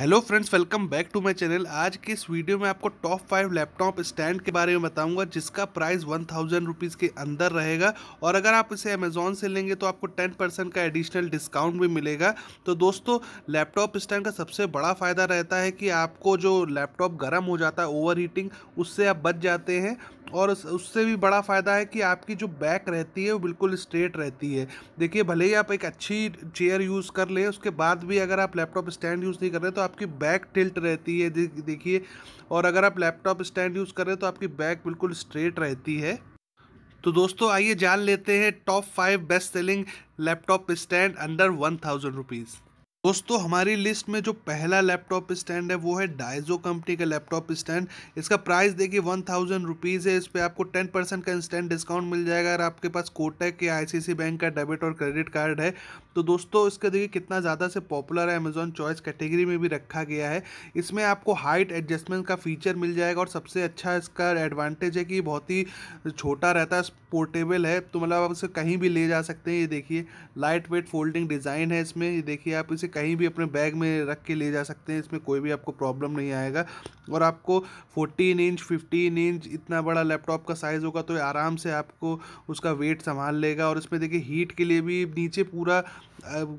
hello friends welcome back to my channel आज के इस वीडियो में आपको टॉप फाइव लैपटॉप स्टैंड के बारे में बताऊंगा जिसका प्राइस वन थाउजेंड रुपीज़ के अंदर रहेगा और अगर आप इसे अमेजोन से लेंगे तो आपको टेन परसेंट का एडिशनल डिस्काउंट भी मिलेगा तो दोस्तों लैपटॉप स्टैंड का सबसे बड़ा फ़ायदा रहता है कि आपको जो लैपटॉप गर्म हो जाता है ओवर हीटिंग उससे आप बच जाते हैं और उससे भी बड़ा फ़ायदा है कि आपकी जो बैक रहती है वो बिल्कुल स्ट्रेट रहती है देखिए भले ही आप एक अच्छी चेयर यूज़ कर ले उसके बाद भी अगर आप लैपटॉप स्टैंड यूज़ नहीं कर रहे तो आपकी बैक टिल्ट रहती है देखिए और अगर आप लैपटॉप स्टैंड यूज़ कर रहे तो आपकी बैक बिल्कुल स्ट्रेट रहती है तो दोस्तों आइए जान लेते हैं top five best selling laptop stand under one thousand rupees दोस्तों हमारी लिस्ट में जो पहला लैपटॉप स्टैंड है वो है डाइजो कंपनी का लैपटॉप स्टैंड इसका प्राइस देखिए वन थाउजेंड रुपीज़ है इस पर आपको टेन परसेंट का इंस्टेंट डिस्काउंट मिल जाएगा अगर आपके पास कोटेक या आईसीसी बैंक का डेबिट और क्रेडिट कार्ड है तो दोस्तों इसका देखिए कितना ज़्यादा से पॉपुलर है अमेजोन चॉइस कैटेगरी में भी रखा गया है इसमें आपको हाइट एडजस्टमेंट का फीचर मिल जाएगा और सबसे अच्छा इसका एडवांटेज है कि बहुत ही छोटा रहता है पोर्टेबल है तो मतलब आप इसे कहीं भी ले जा सकते हैं ये देखिए लाइट वेट फोल्डिंग डिज़ाइन है इसमें ये देखिए आप इसे कहीं भी अपने बैग में रख के ले जा सकते हैं इसमें कोई भी आपको प्रॉब्लम नहीं आएगा और आपको 14 इंच 15 इंच इतना बड़ा लैपटॉप का साइज़ होगा तो आराम से आपको उसका वेट संभाल लेगा और इसमें देखिए हीट के लिए भी नीचे पूरा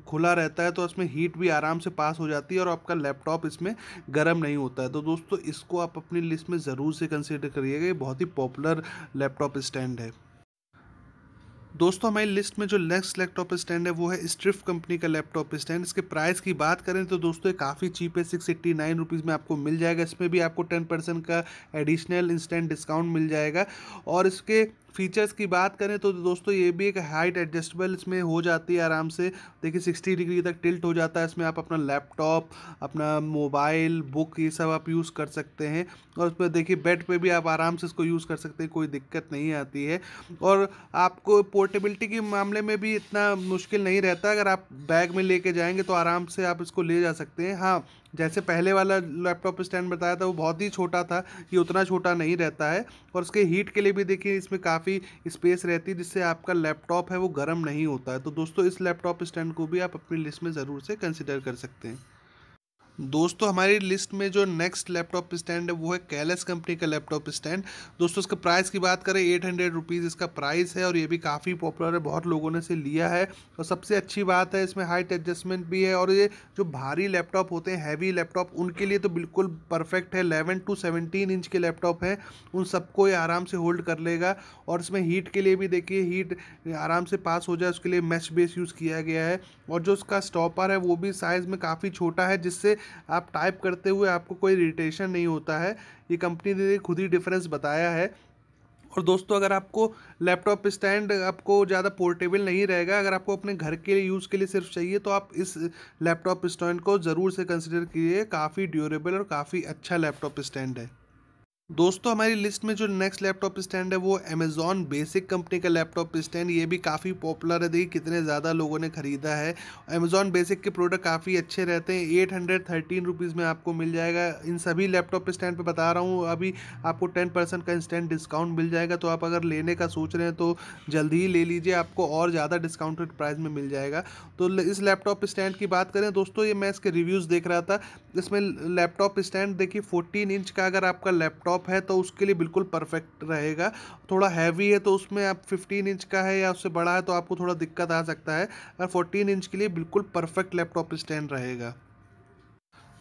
खुला रहता है तो इसमें हीट भी आराम से पास हो जाती है और आपका लैपटॉप इसमें गर्म नहीं होता है तो दोस्तों इसको आप अपनी लिस्ट में ज़रूर से कंसिडर करिएगा ये बहुत ही पॉपुलर लैपटॉप स्टैंड है दोस्तों हमारी लिस्ट में जो नेक्स्ट लैपटॉप स्टैंड है वो है स्ट्रिफ कंपनी का लैपटॉप स्टैंड इसके प्राइस की बात करें तो दोस्तों ये काफ़ी चीप है सिक्स एट्टी नाइन रुपीज़ में आपको मिल जाएगा इसमें भी आपको टेन परसेंट का एडिशनल इंस्टेंट डिस्काउंट मिल जाएगा और इसके फीचर्स की बात करें तो दोस्तों ये भी एक हाइट एडजस्टेबल इसमें हो जाती है आराम से देखिए 60 डिग्री तक टिल्ट हो जाता है इसमें आप अपना लैपटॉप अपना मोबाइल बुक ये सब आप यूज़ कर सकते हैं और उस पर देखिए बेड पे भी आप आराम से इसको यूज़ कर सकते हैं कोई दिक्कत नहीं आती है और आपको पोर्टेबिलिटी के मामले में भी इतना मुश्किल नहीं रहता अगर आप बैग में लेके जाएंगे तो आराम से आप इसको ले जा सकते हैं हाँ जैसे पहले वाला लैपटॉप स्टैंड बताया था वो बहुत ही छोटा था ये उतना छोटा नहीं रहता है और उसके हीट के लिए भी देखिए इसमें काफ़ी स्पेस रहती है जिससे आपका लैपटॉप है वो गर्म नहीं होता है तो दोस्तों इस लैपटॉप स्टैंड को भी आप अपनी लिस्ट में ज़रूर से कंसिडर कर सकते हैं दोस्तों हमारी लिस्ट में जो नेक्स्ट लैपटॉप स्टैंड है वो है कैलस कंपनी का लैपटॉप स्टैंड दोस्तों इसके प्राइस की बात करें एट हंड्रेड रुपीज़ इसका प्राइस है और ये भी काफ़ी पॉपुलर है बहुत लोगों ने इसे लिया है और सबसे अच्छी बात है इसमें हाइट एडजस्टमेंट भी है और ये जो भारी लैपटॉप होते हैं हैवी लैपटॉप उनके लिए तो बिल्कुल परफेक्ट है एलेवन टू सेवनटीन इंच के लैपटॉप हैं उन सबको ये आराम से होल्ड कर लेगा और इसमें हीट के लिए भी देखिए हीट आराम से पास हो जाए उसके लिए मैच बेस यूज़ किया गया है और जो उसका स्टॉपर है वो भी साइज़ में काफ़ी छोटा है जिससे आप टाइप करते हुए आपको कोई इरीटेशन नहीं होता है ये कंपनी ने खुद ही डिफरेंस बताया है और दोस्तों अगर आपको लैपटॉप स्टैंड आपको ज़्यादा पोर्टेबल नहीं रहेगा अगर आपको अपने घर के लिए यूज़ के लिए सिर्फ चाहिए तो आप इस लैपटॉप स्टैंड को ज़रूर से कंसिडर कीजिए काफ़ी ड्यूरेबल और काफ़ी अच्छा लैपटॉप स्टैंड है दोस्तों हमारी लिस्ट में जो नेक्स्ट लैपटॉप स्टैंड है वो अमेजोन बेसिक कंपनी का लैपटॉप स्टैंड ये भी काफ़ी पॉपुलर है देखिए कितने ज़्यादा लोगों ने ख़रीदा है अमेजोन बेसिक के प्रोडक्ट काफ़ी अच्छे रहते हैं एट हंड्रेड थर्टीन रुपीज़ में आपको मिल जाएगा इन सभी लैपटॉप स्टैंड पर बता रहा हूँ अभी आपको टेन परसेंट का इंस्टेंट डिस्काउंट मिल जाएगा तो आप अगर लेने का सोच रहे हैं तो जल्दी ही ले लीजिए आपको और ज़्यादा डिस्काउंटेड प्राइस में मिल जाएगा तो इस लैपटॉप स्टैंड की बात करें दोस्तों ये मैं इसके रिव्यूज़ देख रहा था इसमें लैपटॉप स्टैंड देखिए फोर्टीन इंच का अगर आपका लैपटॉप टॉप है तो उसके लिए बिल्कुल परफेक्ट रहेगा थोड़ा हैवी है तो उसमें आप 15 इंच का है या उससे बड़ा है तो आपको थोड़ा दिक्कत आ सकता है और 14 इंच के लिए बिल्कुल परफेक्ट लैपटॉप स्टैंड रहेगा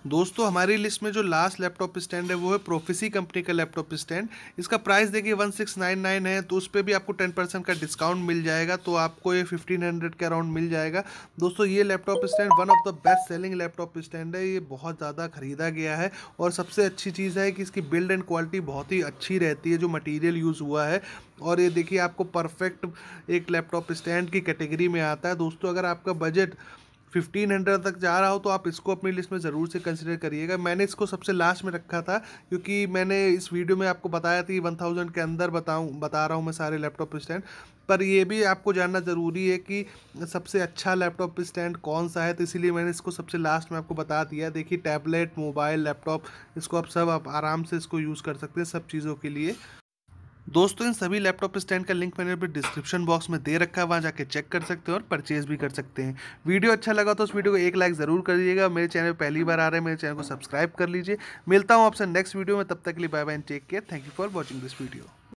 दोस्तों हमारी लिस्ट में जो लास्ट लैपटॉप स्टैंड है वो है प्रोफेसी कंपनी का लैपटॉप स्टैंड इसका प्राइस देखिए वन सिक्स नाइन नाइन है तो उस पर भी आपको टेन परसेंट का डिस्काउंट मिल जाएगा तो आपको ये फिफ्टीन हंड्रेड के अराउंड मिल जाएगा दोस्तों ये laptop stand one of the best selling laptop stand है ये बहुत ज़्यादा खरीदा गया है और सबसे अच्छी चीज़ है कि इसकी बिल्ड एंड क्वालिटी बहुत ही अच्छी रहती है जो मटीरियल यूज़ हुआ है और ये देखिए आपको परफेक्ट एक लैपटॉप स्टैंड की कैटेगरी में आता है दोस्तों अगर आपका बजट फिफ्टीन हंड्रेड तक जा रहा हो तो आप इसको अपनी लिस्ट में ज़रूर से कंसिडर करिएगा मैंने इसको सबसे लास्ट में रखा था क्योंकि मैंने इस वीडियो में आपको बताया था वन थाउजेंड के अंदर बताऊँ बता रहा हूँ मैं सारे लैपटॉप स्टैंड पर यह भी आपको जानना ज़रूरी है कि सबसे अच्छा लैपटॉप स्टैंड कौन सा है तो इसीलिए मैंने इसको सबसे लास्ट में आपको बता दिया देखिए टैबलेट मोबाइल लैपटॉप इसको आप सब आप आराम से इसको यूज़ कर सकते हैं सब चीज़ों के लिए दोस्तों इन सभी लैपटॉप स्टैंड का लिंक मैंने अभी डिस्क्रिप्शन बॉक्स में दे रखा है वहाँ जाके चेक कर सकते हैं और परचेज भी कर सकते हैं वीडियो अच्छा लगा तो उस वीडियो को एक लाइक ज़रूर दीजिएगा मेरे चैनल पहली बार आ रहे हैं मेरे चैनल को सब्सक्राइब कर लीजिए मिलता हूँ आपसे नेक्स्ट वीडियो में तब तक के लिए bye bye take care thank you for watching this video